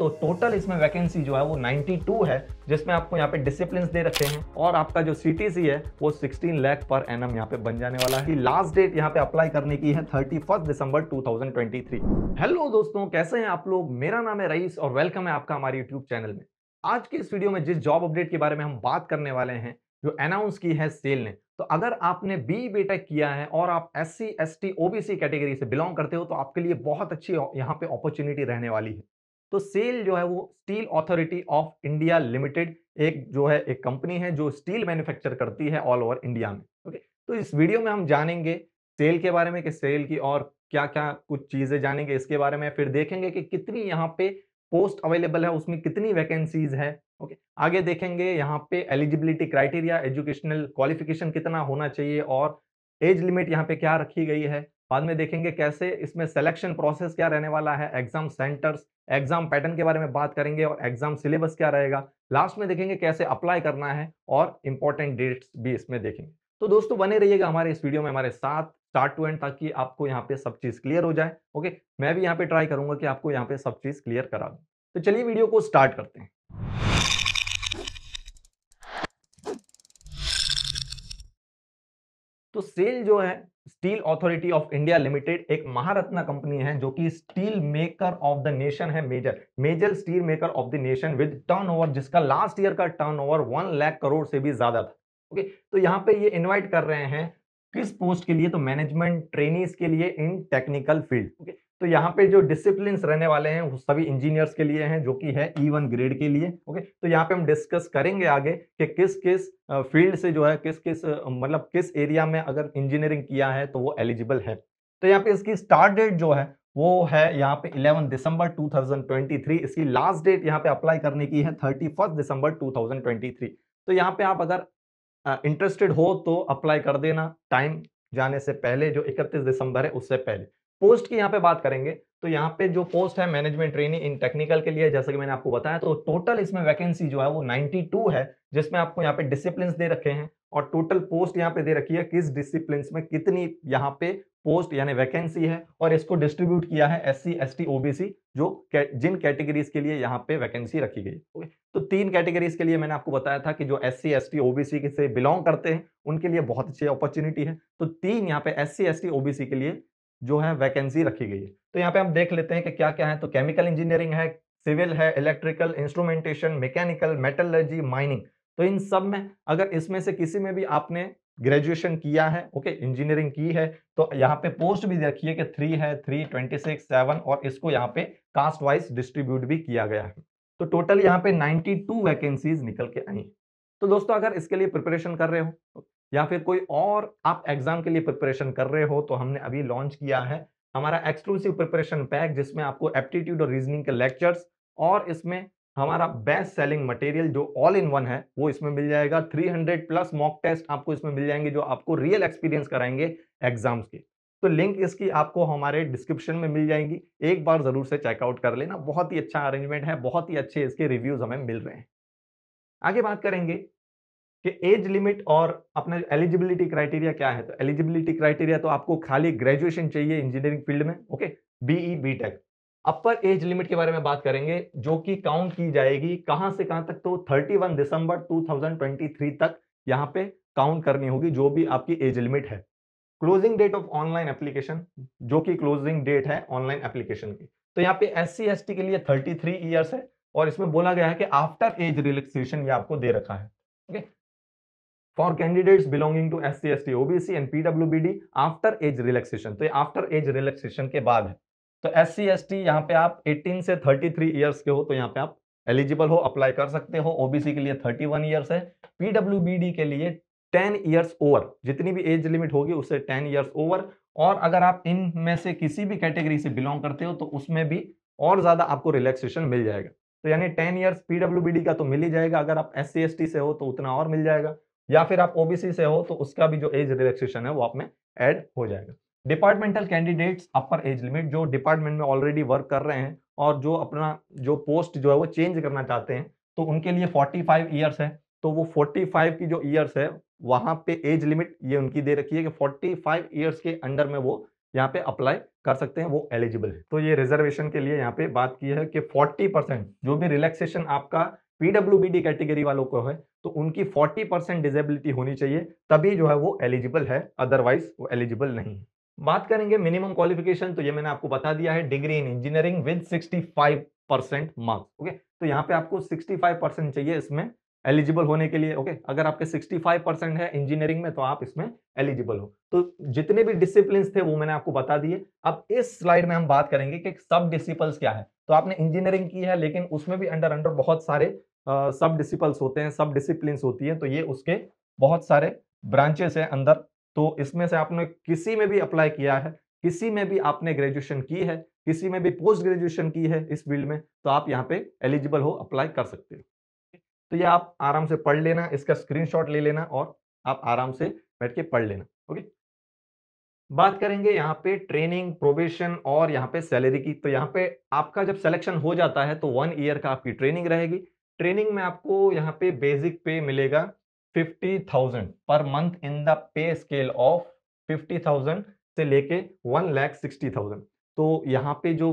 तो टोटल इसमें वैकेंसी जो है वो 92 है जिसमें आपको यहाँ पे डिसिप्लिन दे रखे हैं और आपका जो सी है वो 16 लाख पर एन एम यहाँ पे बन जाने वाला है लास्ट डेट यहाँ पे अप्लाई करने की है 31 दिसंबर 2023 हेलो दोस्तों कैसे हैं आप लोग मेरा नाम है रईस और वेलकम है आपका हमारे यूट्यूब चैनल में आज के इस वीडियो में जिस जॉब अपडेट के बारे में हम बात करने वाले हैं जो अनाउंस की है सेल ने तो अगर आपने बी बीटेक किया है और आप S C S T OBC category से बिलोंग करते हो तो आपके लिए बहुत अच्छी यहाँ पे अपॉर्चुनिटी रहने वाली है तो सेल जो है वो steel authority of India limited एक जो है एक कंपनी है जो स्टील मैन्युफैक्चर करती है ऑल ओवर इंडिया में ओके तो इस वीडियो में हम जानेंगे सेल के बारे में कि सेल की और क्या क्या कुछ चीज़ें जानेंगे इसके बारे में फिर देखेंगे कि कितनी यहाँ पे पोस्ट अवेलेबल है उसमें कितनी वैकेंसीज है ओके आगे देखेंगे यहाँ पे एलिजिबिलिटी क्राइटेरिया एजुकेशनल क्वालिफिकेशन कितना होना चाहिए और एज लिमिट यहाँ पे क्या रखी गई है बाद में देखेंगे कैसे इसमें सिलेक्शन प्रोसेस क्या रहने वाला है एग्जाम सेंटर्स एग्जाम पैटर्न के बारे में बात करेंगे और एग्जाम सिलेबस क्या रहेगा लास्ट में देखेंगे कैसे अप्लाई करना है और इंपॉर्टेंट डेट्स भी इसमें देखेंगे तो दोस्तों बने रहिएगा हमारे इस वीडियो में हमारे साथ स्टार्ट टू एंड ताकि आपको यहाँ पे सब चीज़ क्लियर हो जाए ओके मैं भी यहाँ पे ट्राई करूंगा कि आपको यहाँ पे सब चीज़ क्लियर करा दूँ तो चलिए वीडियो को स्टार्ट करते हैं सेल जो है steel authority of India limited एक महारत्न कंपनी है जो कि steel maker of the nation है major major steel maker of the nation with turnover जिसका लास्ट ईयर का टर्नओवर वन लैख करोड़ से भी ज्यादा था ओके तो यहाँ पे ये इनवाइट कर रहे हैं किस पोस्ट के लिए तो मैनेजमेंट ट्रेनिंग के लिए इन टेक्निकल फील्ड ओके तो यहाँ पे जो डिसिप्लिन रहने वाले हैं वो सभी इंजीनियर्स के लिए हैं जो कि है ई वन ग्रेड के लिए ओके तो यहाँ पे हम डिस्कस करेंगे आगे कि किस किस फील्ड से जो है किस किस मतलब किस एरिया में अगर इंजीनियरिंग किया है तो वो एलिजिबल है तो यहाँ पे इसकी स्टार्ट डेट जो है वो है यहाँ पे 11 दिसंबर 2023 इसकी लास्ट डेट यहाँ पे अप्लाई करने की है 31 दिसंबर 2023 तो यहाँ पे आप अगर इंटरेस्टेड हो तो अप्लाई कर देना टाइम जाने से पहले जो 31 दिसंबर है उससे पहले पोस्ट की यहाँ पे बात करेंगे तो यहाँ पे जो पोस्ट है मैनेजमेंट ट्रेनिंग इन टेक्निकल के लिए जैसा कि मैंने आपको बताया तो टोटल इसमें वैकेंसी जो है वो 92 है जिसमें आपको यहाँ पे डिसिप्लिन दे रखे हैं और टोटल पोस्ट यहाँ पे दे रखी है किस डिसिप्लिन में कितनी यहाँ पे पोस्ट यानी वैकेंसी है और इसको डिस्ट्रीब्यूट किया है एस सी एस ओबीसी जो जिन कैटेगरीज के लिए यहाँ पे वैकेंसी रखी गई ओके तो तीन कैटेगरीज के लिए मैंने आपको बताया था कि जो S C S T OBC से बिलोंग करते हैं उनके लिए बहुत अच्छी अपॉर्चुनिटी है तो तीन यहाँ पे एस सी एस ओबीसी के लिए जो है वैकेंसी रखी गई है तो यहाँ पे हम देख लेते हैं कि क्या क्या तो है तो केमिकल इंजीनियरिंग है सिविल है electrical instrumentation mechanical metallurgy mining तो इन सब में अगर इसमें से किसी में भी आपने ग्रेजुएशन किया है ओके इंजीनियरिंग की है तो यहाँ पे पोस्ट भी देखिए कि थ्री है थ्री ट्वेंटी सिक्स सेवन और इसको यहाँ पे कास्ट वाइज डिस्ट्रीब्यूट भी किया गया है तो टोटल यहाँ पे टू वैकेंसीज निकल के आई तो दोस्तों अगर इसके लिए प्रिपरेशन कर रहे हो या फिर कोई और आप एग्जाम के लिए प्रिपरेशन कर रहे हो तो हमने अभी लॉन्च किया है हमारा एक्सक्लूसिव प्रिपरेशन पैक जिसमें आपको एप्टीट्यूड और रीजनिंग के लेक्चर्स और इसमें हमारा बेस्ट सेलिंग मटेरियल जो ऑल इन वन है वो इसमें मिल जाएगा 300 प्लस मॉक टेस्ट आपको इसमें मिल जाएंगे जो आपको रियल एक्सपीरियंस कराएंगे एग्जाम्स के तो लिंक इसकी आपको हमारे डिस्क्रिप्शन में मिल जाएंगी एक बार ज़रूर से चेकआउट कर लेना बहुत ही अच्छा अरेंजमेंट है बहुत ही अच्छे इसके रिव्यूज़ हमें मिल रहे हैं आगे बात करेंगे कि एज लिमिट और अपना एलिजिबिलिटी क्राइटेरिया क्या है तो एलिजिबिलिटी क्राइटेरिया तो आपको खाली ग्रेजुएशन चाहिए इंजीनियरिंग फील्ड में okay BE B tech upper age limit के बारे में बात करेंगे जो कि काउंट की जाएगी कहां से कहां तक तो 31 दिसंबर 2023 तक यहां पे काउंट करनी होगी जो भी आपकी एज लिमिट है closing date of online application जो कि क्लोजिंग डेट है ऑनलाइन एप्लीकेशन की तो यहाँ पे एस सी के लिए थर्टी थ्री है और इसमें बोला गया है कि आफ्टर एज रिलैक्सेशन ये आपको दे रखा है okay for candidates belonging to S C S T OBC and D after age relaxation तो ये आफ्टर एज रिलैक्सेशन के बाद है तो एस सी एस टी यहाँ पे आप 18 से 33 थ्री ईयर्स के हो तो यहाँ पे आप एलिजिबल हो अप्लाई कर सकते हो ओबीसी के लिए 31 वन ईयर्स है पीडब्ल्यू बी डी के लिए 10 ईयर्स ओवर जितनी भी एज लिमिट होगी उससे 10 ईयर्स ओवर और अगर आप इन में से किसी भी कैटेगरी से बिलोंग करते हो तो उसमें भी और ज़्यादा आपको रिलैक्सेशन मिल जाएगा तो यानी 10 बी डी का तो मिल ही जाएगा अगर आप एस सी से हो तो उतना और मिल जाएगा या फिर आप ओबीसी से हो तो उसका भी जो एज रिलैक्सेशन है वो आप में ऐड हो जाएगा departmental candidates upper age limit जो डिपार्टमेंट में ऑलरेडी वर्क कर रहे हैं और जो अपना जो पोस्ट जो है वो चेंज करना चाहते हैं तो उनके लिए 45 ईयर्स है तो वो 45 की जो ईयर्स है वहाँ पे एज लिमिट ये उनकी दे रखी है कि 45 ईयर्स के अंडर में वो यहाँ पे अप्लाई कर सकते हैं वो एलिजिबल है तो ये रिजर्वेशन के लिए यहाँ पे बात की है कि 40 परसेंट जो भी रिलैक्सेशन आपका पीडब्ल्यू कैटेगरी वालों को है तो उनकी 40 परसेंट डिजेबिलिटी होनी चाहिए तभी जो है वो एलिजिबल है अदरवाइज वो एलिजिबल नहीं है बात करेंगे मिनिमम क्वालिफिकेशन तो ये मैंने आपको बता दिया है degree in engineering with 65 percent marks okay तो यहाँ पे आपको 65 परसेंट चाहिए इसमें एलिजिबल होने के लिए ओके अगर आपके 65 परसेंट है इंजीनियरिंग में तो आप इसमें एलिजिबल हो तो जितने भी डिसिप्लिन थे वो मैंने आपको बता दिए अब इस स्लाइड में हम बात करेंगे कि सब डिसिपल्स क्या है तो आपने इंजीनियरिंग की है लेकिन उसमें भी अंडर अंडर बहुत सारे सब डिसिपल्स होते हैं सब डिसिप्लिन होती है तो ये उसके बहुत सारे ब्रांचेस हैं अंदर तो इसमें से आपने किसी में भी अप्लाई किया है किसी में भी आपने ग्रेजुएशन की है किसी में भी पोस्ट ग्रेजुएशन की है इस फील्ड में तो आप यहाँ पे एलिजिबल हो अप्लाई कर सकते हो तो ये आप आराम से पढ़ लेना इसका स्क्रीनशॉट ले लेना और आप आराम से बैठ के पढ़ लेना ओके बात करेंगे यहाँ पे ट्रेनिंग प्रोबेशन और यहाँ पे सैलरी की तो यहाँ पे आपका जब सिलेक्शन हो जाता है तो वन ईयर का आपकी ट्रेनिंग रहेगी ट्रेनिंग में आपको यहाँ पे बेसिक पे मिलेगा fifty thousand per month in the pay scale of fifty thousand से लेके वन लैख सिक्सटी थाउजेंड तो यहाँ पे जो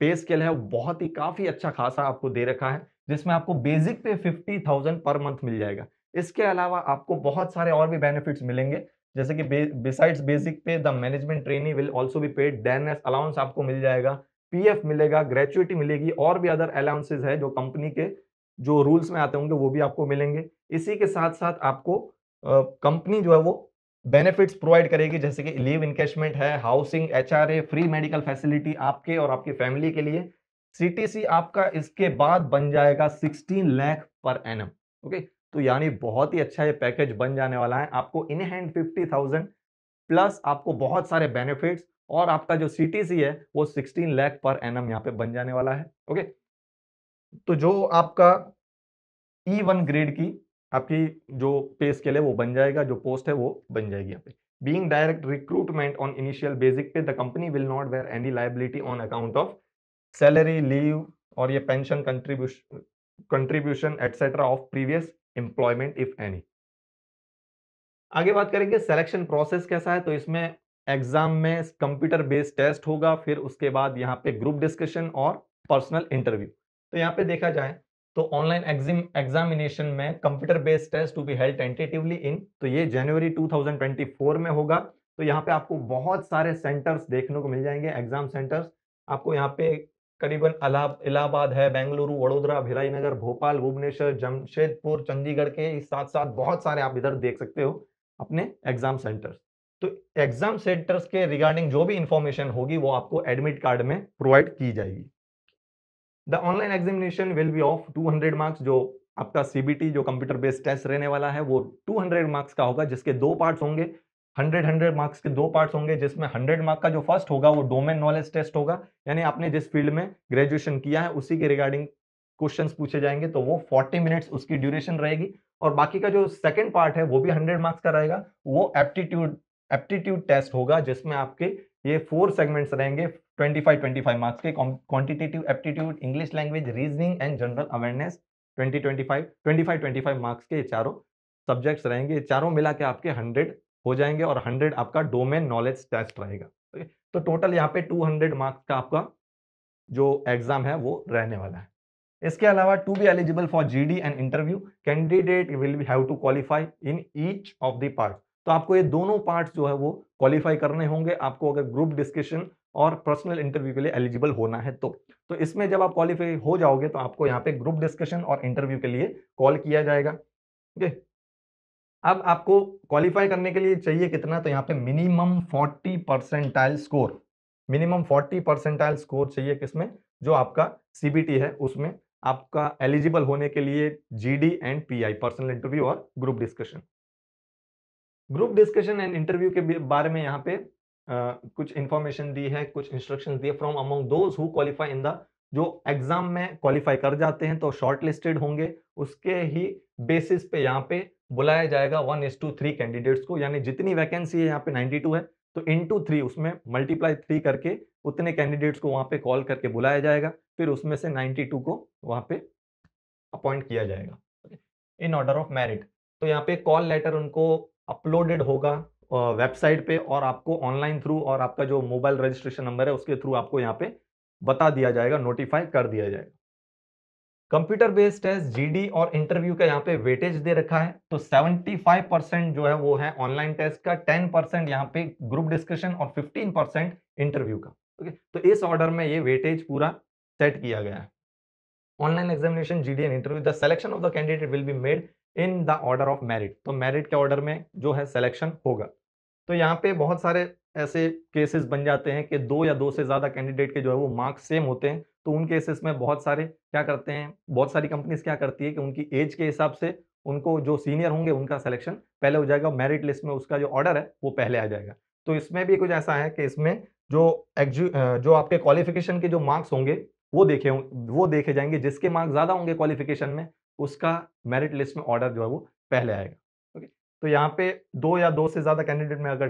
पे स्केल है बहुत ही काफ़ी अच्छा खासा आपको दे रखा है जिसमें आपको basic pay fifty thousand per month मिल जाएगा इसके अलावा आपको बहुत सारे और भी बेनिफिट्स मिलेंगे जैसे कि besides basic pay the management training will also be paid dearness allowance आपको मिल जाएगा पीएफ मिलेगा ग्रेचुएटी मिलेगी और भी अदर अलाउंसेज है जो कंपनी के जो रूल्स में आते होंगे वो भी आपको मिलेंगे इसी के साथ साथ आपको कंपनी जो है वो बेनिफिट्स प्रोवाइड करेगी जैसे कि लीव इनकेशमेंट है housing H free medical facility आपके और आपकी फैमिली के लिए सी आपका इसके बाद बन जाएगा सिक्सटीन लैख पर एन ओके तो यानी बहुत ही अच्छा ये पैकेज बन जाने वाला है आपको in hand fifty thousand plus आपको बहुत सारे बेनिफिट्स और आपका जो सी है वो 16 लाख पर एम यहाँ पे बन जाने वाला है ओके तो जो आपका ई वन ग्रेड की आपकी जो पे स्केल है वो बन जाएगा जो पोस्ट है वो बन जाएगी यहाँ पे being direct recruitment on initial basic pay the company will not bear any liability on account of salary leave और ये pension contribution contribution etcetera of previous employment if any आगे बात करेंगे सेलेक्शन प्रोसेस कैसा है तो इसमें एग्जाम में कंप्यूटर बेस्ड टेस्ट होगा फिर उसके बाद यहाँ पे ग्रुप डिस्कशन और पर्सनल इंटरव्यू तो यहाँ पे देखा जाए तो ऑनलाइन एग्जामिनेशन में computer based test to be held tentatively in तो ये जनवरी 2024 में होगा तो यहाँ पे आपको बहुत सारे सेंटर्स देखने को मिल जाएंगे एग्जाम सेंटर्स आपको यहाँ पे करीबन इलाहाबाद है बेंगलुरु वडोदरा भिलाई नगर भोपाल भुवनेश्वर जमशेदपुर चंडीगढ़ के साथ साथ बहुत सारे आप इधर देख सकते हो अपने एग्जाम सेंटर्स तो एग्जाम सेंटर्स के रिगार्डिंग जो भी इंफॉर्मेशन होगी वो आपको एडमिट कार्ड में प्रोवाइड की जाएगी the online examination will be of 200 marks जो आपका सीबीटी जो कंप्यूटर बेस्ड टेस्ट रहने वाला है वो 200 मार्क्स का होगा जिसके दो पार्ट्स होंगे 100 100 मार्क्स के दो पार्ट्स होंगे जिसमें 100 मार्क का जो फर्स्ट होगा वो डोमेन नॉलेज टेस्ट होगा यानी आपने जिस फील्ड में ग्रेजुएशन किया है उसी के रिगार्डिंग क्वेश्चन पूछे जाएंगे तो वो फोर्टी मिनट्स उसकी ड्यूरेशन रहेगी और बाकी का जो सेकंड पार्ट है वो भी हंड्रेड मार्क्स का रहेगा वो एप्टीट्यूड एप्टीट्यूड टेस्ट होगा जिसमें आपके ये फोर सेगमेंट्स रहेंगे 25 25 मार्क्स के quantitative aptitude English language reasoning and general awareness 20 25 25 marks के चारों सब्जेक्ट्स रहेंगे चारों मिला के आपके 100 हो जाएंगे और 100 आपका डोमेन नॉलेज टेस्ट रहेगा तो, तो टोटल यहाँ पे 200 मार्क्स का आपका जो एग्जाम है वो रहने वाला है इसके अलावा to be eligible for G D and interview candidate will be have to qualify in each of the part तो आपको ये दोनों पार्ट्स जो है वो क्वालिफाई करने होंगे आपको अगर ग्रुप डिस्कशन और पर्सनल इंटरव्यू के लिए एलिजिबल होना है तो तो इसमें जब आप क्वालिफाई हो जाओगे तो आपको यहाँ पे ग्रुप डिस्कशन और इंटरव्यू के लिए कॉल किया जाएगा ठीक है अब आपको क्वालिफाई करने के लिए चाहिए कितना तो यहाँ पे minimum 40 percentile score minimum 40 percentile score चाहिए किसमें जो आपका सी है उसमें आपका एलिजिबल होने के लिए G and P personal interview और group discussion group discussion and interview के बारे में यहाँ पे कुछ इन्फॉर्मेशन दी है कुछ इंस्ट्रक्शन दिए from among those who qualify in the जो एग्जाम में क्वालिफाई कर जाते हैं तो शॉर्ट लिस्टेड होंगे उसके ही बेसिस पे यहाँ पे बुलाया जाएगा one is to three candidates को यानी जितनी वैकेंसी है यहाँ पे टू है तो इन टू थ्री उसमें मल्टीप्लाई थ्री करके उतने कैंडिडेट्स को वहाँ पे कॉल करके बुलाया जाएगा फिर उसमें से नाइन्टी टू को वहाँ पे अपॉइंट किया जाएगा इन ऑर्डर ऑफ मेरिट तो यहाँ पे कॉल लेटर उनको अपलोडेड होगा वेबसाइट पे और आपको ऑनलाइन थ्रू और आपका जो मोबाइल रजिस्ट्रेशन नंबर है उसके थ्रू आपको यहाँ पे बता दिया जाएगा नोटिफाई कर दिया जाएगा कंप्यूटर बेस्ड टेस्ट जीडी और इंटरव्यू का यहाँ पे वेटेज दे रखा है तो 75 परसेंट जो है वो है ऑनलाइन टेस्ट का 10 परसेंट यहाँ पे ग्रुप डिस्कशन और 15 परसेंट इंटरव्यू का ओके तो इस ऑर्डर में ये वेटेज पूरा सेट किया गया है online examination GD and interview the selection of the candidate will be made in the order of merit तो मेरिट के ऑर्डर में जो है सिलेक्शन होगा तो यहाँ पे बहुत सारे ऐसे केसेस बन जाते हैं कि दो या दो से ज़्यादा कैंडिडेट के जो है वो मार्क्स सेम होते हैं तो उन केसेस में बहुत सारे क्या करते हैं बहुत सारी कंपनीज क्या करती है कि उनकी एज के हिसाब से उनको जो सीनियर होंगे उनका सिलेक्शन पहले हो जाएगा मेरिट लिस्ट में उसका जो ऑर्डर है वो पहले आ जाएगा तो इसमें भी कुछ ऐसा है कि इसमें जो एग्जू जो आपके क्वालिफिकेशन के जो मार्क्स होंगे वो देखे वो देखे जाएंगे जिसके मार्क्स ज़्यादा होंगे क्वालिफिकेशन में उसका मेरिट लिस्ट में ऑर्डर जो है वो पहले आएगा तो यहाँ पे दो या दो से ज़्यादा कैंडिडेट में अगर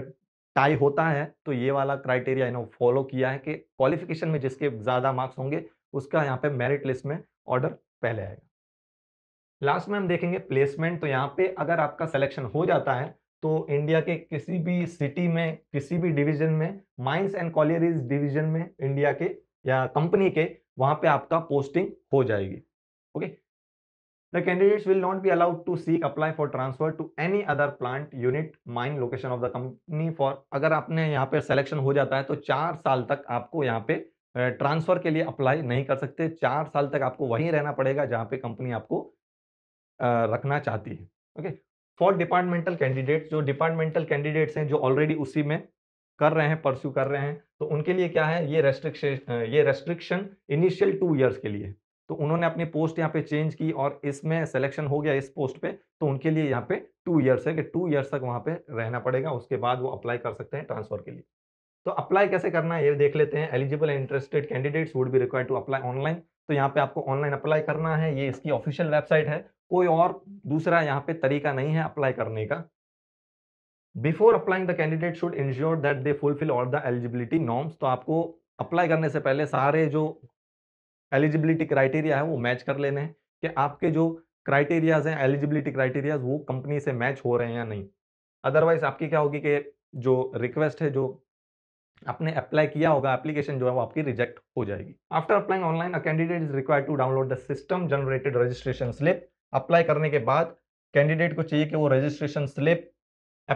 टाई होता है तो ये वाला क्राइटेरिया इन्होंने फॉलो किया है कि क्वालिफिकेशन में जिसके ज़्यादा मार्क्स होंगे उसका यहाँ पे मेरिट लिस्ट में ऑर्डर पहले आएगा लास्ट में हम देखेंगे प्लेसमेंट तो यहाँ पे अगर आपका सिलेक्शन हो जाता है तो इंडिया के किसी भी सिटी में किसी भी डिवीजन में माइंस एंड कॉलियरीज डिवीजन में इंडिया के या कंपनी के वहां पे आपका पोस्टिंग हो जाएगी okay The candidates will not be allowed to seek apply for transfer to any other plant unit mine location of the company for अगर आपने यहाँ पे selection हो जाता है तो चार साल तक आपको यहाँ पे ट्रांसफर के लिए अप्लाई नहीं कर सकते चार साल तक आपको वहीं रहना पड़ेगा जहाँ पे कंपनी आपको रखना चाहती है ओके फॉर डिपार्टमेंटल कैंडिडेट जो डिपार्टमेंटल कैंडिडेट्स हैं जो ऑलरेडी उसी में कर रहे हैं परस्यू कर रहे हैं तो उनके लिए क्या है ये रेस्ट्रिक्शन ये रेस्ट्रिक्शन इनिशियल टू ईयर्स के लिए तो उन्होंने अपनी पोस्ट यहाँ पे चेंज की और इसमें सिलेक्शन हो गया इस पोस्ट पे तो उनके लिए यहाँ पे टू इयर्स है कि टू इयर्स तक वहाँ पे रहना पड़ेगा उसके बाद वो अप्लाई कर सकते हैं ट्रांसफर के लिए तो अप्लाई कैसे करना है ये देख लेते हैं eligible interested candidates would be required to apply online तो यहाँ पे आपको ऑनलाइन अप्लाई करना है ये इसकी ऑफिशियल वेबसाइट है कोई और दूसरा यहाँ पे तरीका नहीं है अप्लाई करने का before applying the candidate should ensure that they fulfil all the eligibility norms तो आपको अप्लाई करने से पहले सारे जो एलिजिबिलिटी क्राइटेरिया है वो मैच कर लेने हैं कि आपके जो क्राइटेरियाज हैं एलिजिबिलिटी क्राइटेरियाज वो कंपनी से मैच हो रहे हैं या नहीं अदरवाइज आपकी क्या होगी कि जो रिक्वेस्ट है जो आपने अप्लाई किया होगा एप्लीकेशन जो है वो आपकी रिजेक्ट हो जाएगी after applying online a candidate is required to download the system generated registration slip apply करने के बाद कैंडिडेट को चाहिए कि वो registration slip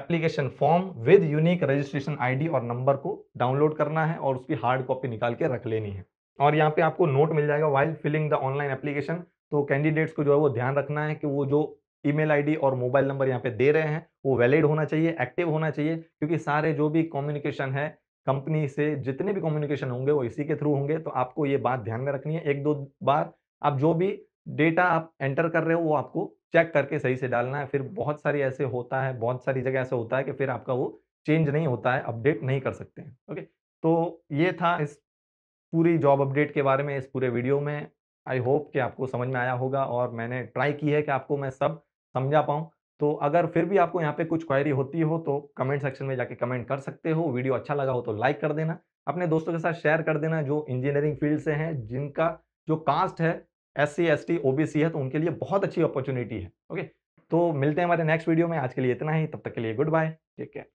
application form with unique registration ID और नंबर को डाउनलोड करना है और उसकी हार्ड कॉपी निकाल के रख लेनी है और यहाँ पे आपको नोट मिल जाएगा while filling the online application तो कैंडिडेट्स को जो है वो ध्यान रखना है कि वो जो ईमेल आईडी और मोबाइल नंबर यहाँ पे दे रहे हैं वो वैलिड होना चाहिए एक्टिव होना चाहिए क्योंकि सारे जो भी कम्युनिकेशन है कंपनी से जितने भी कम्युनिकेशन होंगे वो इसी के थ्रू होंगे तो आपको ये बात ध्यान में रखनी है एक दो बार आप जो भी डेटा आप एंटर कर रहे हो वो आपको चेक करके सही से डालना है फिर बहुत सारी ऐसे होता है बहुत सारी जगह ऐसा होता है कि फिर आपका वो चेंज नहीं होता है अपडेट नहीं कर सकते हैं ओके तो ये था इस पूरी जॉब अपडेट के बारे में इस पूरे वीडियो में आई होप कि आपको समझ में आया होगा और मैंने ट्राई की है कि आपको मैं सब समझा पाऊँ तो अगर फिर भी आपको यहाँ पे कुछ क्वायरी होती हो तो कमेंट सेक्शन में जाके कमेंट कर सकते हो वीडियो अच्छा लगा हो तो लाइक कर देना अपने दोस्तों के साथ शेयर कर देना जो इंजीनियरिंग फील्ड से हैं जिनका जो कास्ट है S C S T O B C है तो उनके लिए बहुत अच्छी अपॉर्चुनिटी है ओके तो मिलते हैं हमारे नेक्स्ट वीडियो में आज के लिए इतना ही तब तक के लिए गुड बाय टेक केयर